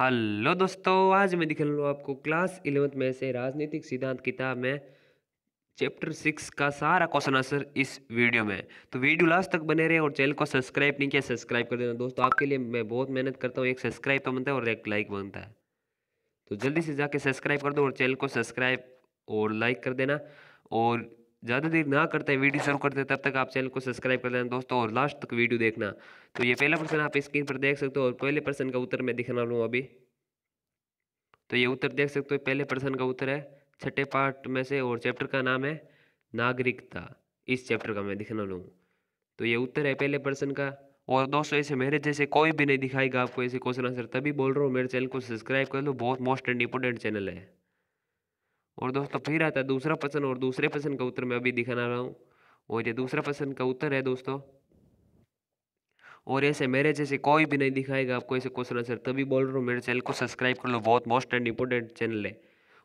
hello दोस्तों आज मैं दिखा लूँ आपको क्लास इलेवंथ में से राजनीतिक सिद्धांत किताब में चैप्टर सिक्स का सारा क्वेश्चन आंसर इस वीडियो में तो वीडियो लास्ट तक बने रहे और चैनल को सब्सक्राइब नहीं किया सब्सक्राइब कर देना दोस्तों आपके लिए मैं बहुत मेहनत करता हूँ एक सब्सक्राइब तो बनता है और एक लाइक बनता है तो जल्दी से जाके सब्सक्राइब कर दो और चैनल को सब्सक्राइब और लाइक कर देना और ज़्यादा देर ना करते वीडियो शुरू करते तब तक आप चैनल को सब्सक्राइब कर देना दोस्तों और लास्ट तक वीडियो देखना तो ये पहला प्रश्न आप स्क्रीन पर देख सकते हो और पहले प्रश्न का उत्तर मैं दिखाना लूँ अभी तो ये उत्तर देख सकते हो पहले प्रश्न का उत्तर है छठे पार्ट में से और चैप्टर का नाम है नागरिकता इस चैप्टर का मैं दिखाना लूँ तो ये उत्तर है पहले प्रश्न का और दोस्तों ऐसे मेरे जैसे कोई भी नहीं दिखाएगा आपको ऐसे क्वेश्चन आंसर तभी बोल रहा हूँ मेरे चैनल को सब्सक्राइब कर लो बहुत मोस्ट एंड इंपोर्टेंट चैनल है और दोस्तों फिर आता है दूसरा प्रश्न और दूसरे प्रश्न का उत्तर मैं अभी दिखाना रहा हूँ और ये दूसरा प्रश्न का उत्तर है दोस्तों और ऐसे मेरे जैसे कोई भी नहीं दिखाएगा आपको ऐसे क्वेश्चन आंसर तभी बोल रहा हूँ मेरे चैनल को सब्सक्राइब कर लो बहुत मोस्ट एंड इम्पोर्टेंट चैनल है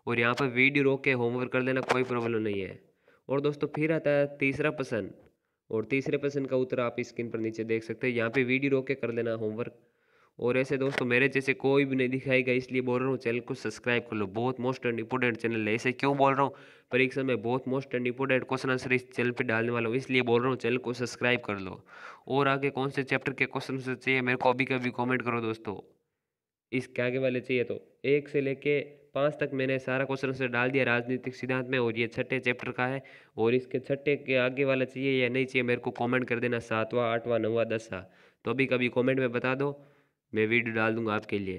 और यहाँ पर वीडियो रोक के होमवर्क कर लेना कोई प्रॉब्लम नहीं है और दोस्तों फिर आता है तीसरा प्रश्न और तीसरे प्रश्न का उत्तर आप स्क्रीन पर नीचे देख सकते हैं यहाँ पे वीडियो रोक के कर लेना होमवर्क और ऐसे दोस्तों मेरे जैसे कोई भी नहीं दिखाएगा इसलिए बोल रहा हूँ चैनल को सब्सक्राइब कर लो बहुत मोस्ट एंड इंपोर्टेंट चैनल है ऐसे क्यों बोल रहा हूँ परीक्षा में बहुत most and important question answer इस चैनल पर डालने वाला हूँ इसलिए बोल रहा हूँ चैनल को सब्सक्राइब कर लो और आगे कौन से चैप्टर के क्वेश्चन आंसर चाहिए मेरे को अभी कभी कॉमेंट करो दोस्तों इसके आगे वाले चाहिए तो एक से लेके पाँच तक मैंने सारा क्वेश्चन आंसर डाल दिया राजनीतिक सिद्धांत में और ये छठे चैप्टर का है और इसके छठे के आगे वाला चाहिए या नहीं चाहिए मेरे को कॉमेंट कर देना सातवां आठवा नवा दसवा तो अभी कभी कॉमेंट में बता दो मैं वीडियो डाल दूंगा आपके लिए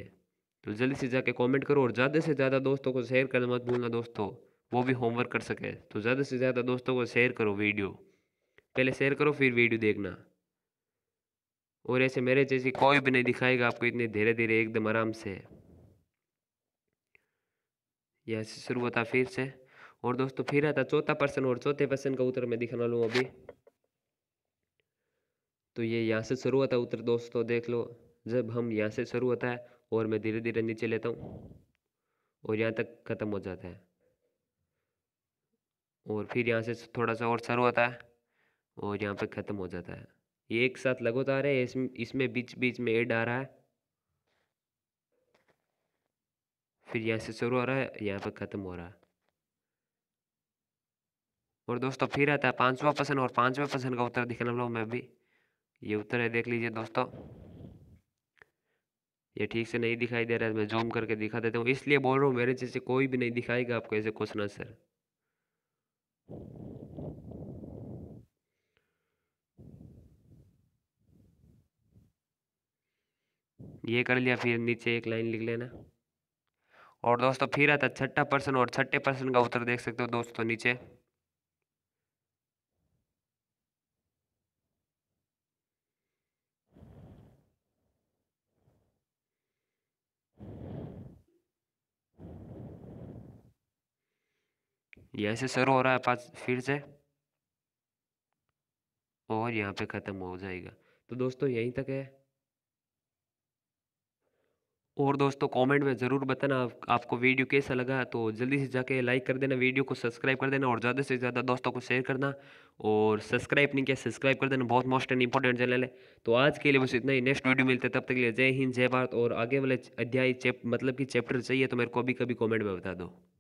तो जल्दी से जाके कमेंट करो और ज़्यादा से ज़्यादा दोस्तों को शेयर करना मत भूलना दोस्तों वो भी होमवर्क कर सके तो ज़्यादा से ज़्यादा दोस्तों को शेयर करो वीडियो पहले शेयर करो फिर वीडियो देखना और ऐसे मेरे जैसे कोई भी नहीं दिखाएगा आपको इतने धीरे धीरे एकदम आराम से यह शुरू होता फिर से और दोस्तों फिर आता चौथा पर्सन और चौथे पर्सन का उत्तर मैं दिखाना लूँ अभी तो ये यहाँ से शुरू होता उत्तर दोस्तों देख लो जब हम यहाँ से शुरू होता है और मैं धीरे धीरे नीचे लेता हूँ और यहाँ तक ख़त्म हो जाता है और फिर यहाँ से थोड़ा सा और शुरू होता है और यहाँ पर ख़त्म हो जाता है ये एक साथ लगातार है इसमें इसमें बीच बीच में एड आ रहा है फिर यहाँ से शुरू हो रहा है यहाँ पर ख़त्म हो रहा है और दोस्तों फिर आता है पाँचवा पसंद और पाँचवा पसंद का उत्तर दिखाने लो मैं भी ये उत्तर है देख लीजिए दोस्तों ये ठीक से नहीं दिखाई दे रहा है मैं जूम करके दिखा देता हूँ इसलिए बोल रहा हूँ मेरे जैसे कोई भी नहीं दिखाएगा आपको ऐसे क्वेश्चन आंसर ये कर लिया फिर नीचे एक लाइन लिख लेना और दोस्तों फिर आता छठा पर्सन और छठे पर्सन का उत्तर देख सकते हो दोस्तों नीचे ये ऐसे शुरू हो रहा है पास फिर से और यहाँ पे ख़त्म हो जाएगा तो दोस्तों यहीं तक है और दोस्तों कमेंट में ज़रूर बताना आप, आपको वीडियो कैसा लगा तो जल्दी से जाके लाइक कर देना वीडियो को सब्सक्राइब कर देना और ज़्यादा से ज़्यादा दोस्तों को शेयर करना और सब्सक्राइब नहीं किया सब्सक्राइब कर देना बहुत मोस्ट एंड इंपॉर्टेंट चैनल है तो आज के लिए बस इतना ही नेक्स्ट वीडियो मिलते तब तक के लिए जय हिंद जय भारत और आगे वाले अध्याय मतलब कि चैप्टर चाहिए तो मेरे को भी कभी कॉमेंट में बता दो